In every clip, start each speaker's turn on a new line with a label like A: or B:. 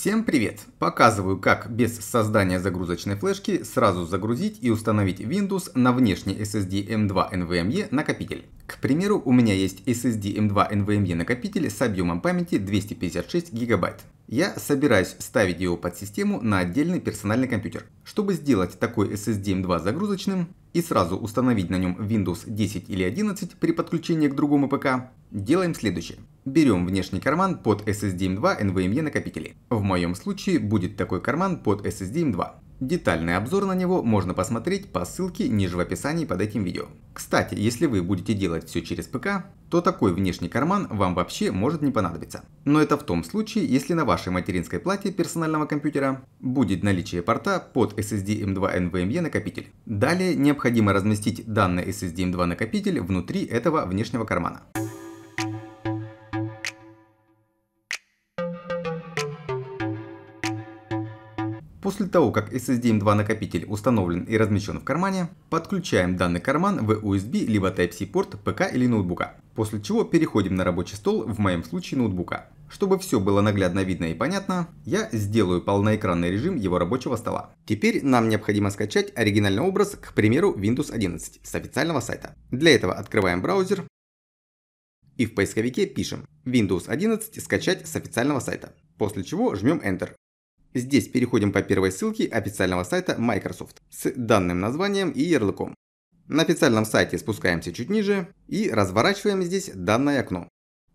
A: Всем привет! Показываю, как без создания загрузочной флешки сразу загрузить и установить Windows на внешний SSD M2 NVMe накопитель. К примеру, у меня есть SSD M2 NVMe накопитель с объемом памяти 256 ГБ. Я собираюсь ставить его под систему на отдельный персональный компьютер. Чтобы сделать такой SSD M2 загрузочным и сразу установить на нем Windows 10 или 11 при подключении к другому ПК, делаем следующее. Берем внешний карман под SSDM2 NVMe накопители. В моем случае будет такой карман под SSDM2. Детальный обзор на него можно посмотреть по ссылке ниже в описании под этим видео. Кстати, если вы будете делать все через ПК, то такой внешний карман вам вообще может не понадобиться. Но это в том случае, если на вашей материнской плате персонального компьютера будет наличие порта под SSD M2 NVMe накопитель. Далее необходимо разместить данный SSD M2 накопитель внутри этого внешнего кармана. После того, как ssdm 2 накопитель установлен и размещен в кармане, подключаем данный карман в USB либо Type-C порт ПК или ноутбука, после чего переходим на рабочий стол, в моем случае ноутбука. Чтобы все было наглядно видно и понятно, я сделаю полноэкранный режим его рабочего стола. Теперь нам необходимо скачать оригинальный образ, к примеру, Windows 11 с официального сайта. Для этого открываем браузер и в поисковике пишем Windows 11 скачать с официального сайта, после чего жмем Enter. Здесь переходим по первой ссылке официального сайта Microsoft с данным названием и ярлыком. На официальном сайте спускаемся чуть ниже и разворачиваем здесь данное окно.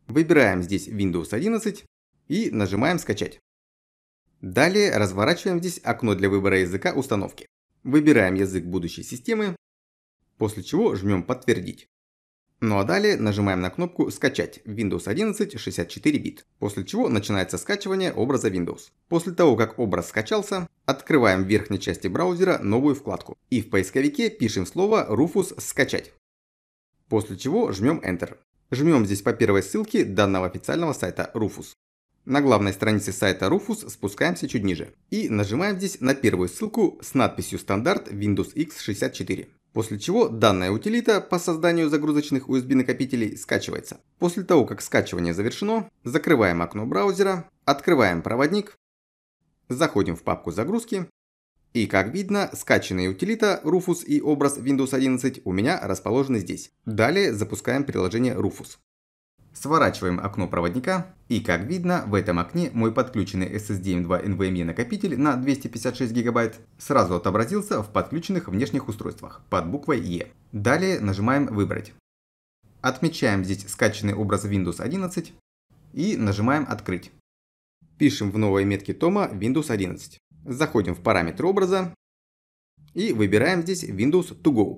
A: Выбираем здесь Windows 11 и нажимаем «Скачать». Далее разворачиваем здесь окно для выбора языка установки. Выбираем язык будущей системы, после чего жмем «Подтвердить». Ну а далее нажимаем на кнопку «Скачать» Windows 11 64 бит, после чего начинается скачивание образа Windows. После того, как образ скачался, открываем в верхней части браузера новую вкладку и в поисковике пишем слово «Rufus скачать», после чего жмем Enter. Жмем здесь по первой ссылке данного официального сайта Rufus. На главной странице сайта Rufus спускаемся чуть ниже и нажимаем здесь на первую ссылку с надписью «Стандарт Windows X64». После чего данная утилита по созданию загрузочных USB накопителей скачивается. После того, как скачивание завершено, закрываем окно браузера, открываем проводник, заходим в папку загрузки и как видно, скачанная утилита Rufus и образ Windows 11 у меня расположены здесь. Далее запускаем приложение Rufus. Сворачиваем окно проводника и как видно в этом окне мой подключенный SSDM2 NVMe эм эм накопитель на 256 гигабайт сразу отобразился в подключенных внешних устройствах под буквой E. Далее нажимаем «Выбрать». Отмечаем здесь скачанный образ Windows 11 и нажимаем «Открыть». Пишем в новой метке тома Windows 11. Заходим в параметры образа и выбираем здесь Windows to go.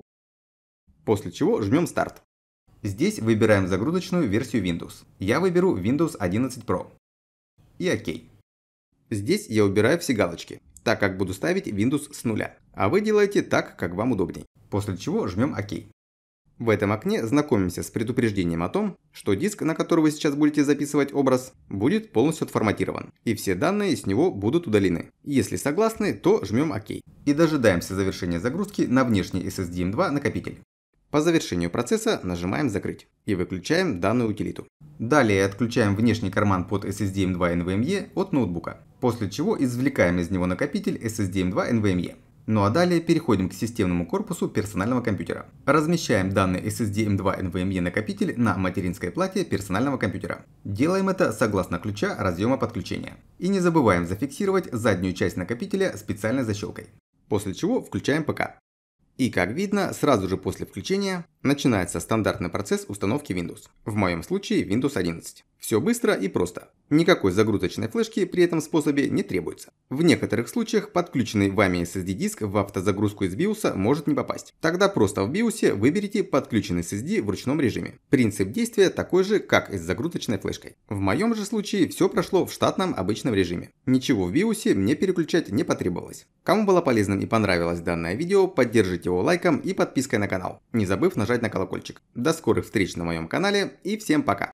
A: После чего жмем «Старт». Здесь выбираем загрузочную версию Windows. Я выберу Windows 11 Pro. И ОК. Здесь я убираю все галочки, так как буду ставить Windows с нуля. А вы делаете так, как вам удобней. После чего жмем ОК. В этом окне знакомимся с предупреждением о том, что диск, на который вы сейчас будете записывать образ, будет полностью отформатирован, и все данные с него будут удалены. Если согласны, то жмем ОК. И дожидаемся завершения загрузки на внешний SSDM2 накопитель. По завершению процесса нажимаем «Закрыть» и выключаем данную утилиту. Далее отключаем внешний карман под SSDM2 NVMe от ноутбука, после чего извлекаем из него накопитель SSDM2 NVMe. Ну а далее переходим к системному корпусу персонального компьютера. Размещаем данный SSD M2 NVMe накопитель на материнской плате персонального компьютера. Делаем это согласно ключа разъема подключения. И не забываем зафиксировать заднюю часть накопителя специальной защелкой. После чего включаем ПК. И как видно, сразу же после включения Начинается стандартный процесс установки Windows. В моем случае Windows 11. Все быстро и просто. Никакой загрузочной флешки при этом способе не требуется. В некоторых случаях подключенный вами SSD-диск в автозагрузку из BIOS может не попасть. Тогда просто в BIOS выберите подключенный SSD в ручном режиме. Принцип действия такой же, как и с загрузочной флешкой. В моем же случае все прошло в штатном обычном режиме. Ничего в BIOS мне переключать не потребовалось. Кому было полезным и понравилось данное видео, поддержите его лайком и подпиской на канал, не забыв нажать нажать на колокольчик. До скорых встреч на моем канале и всем пока!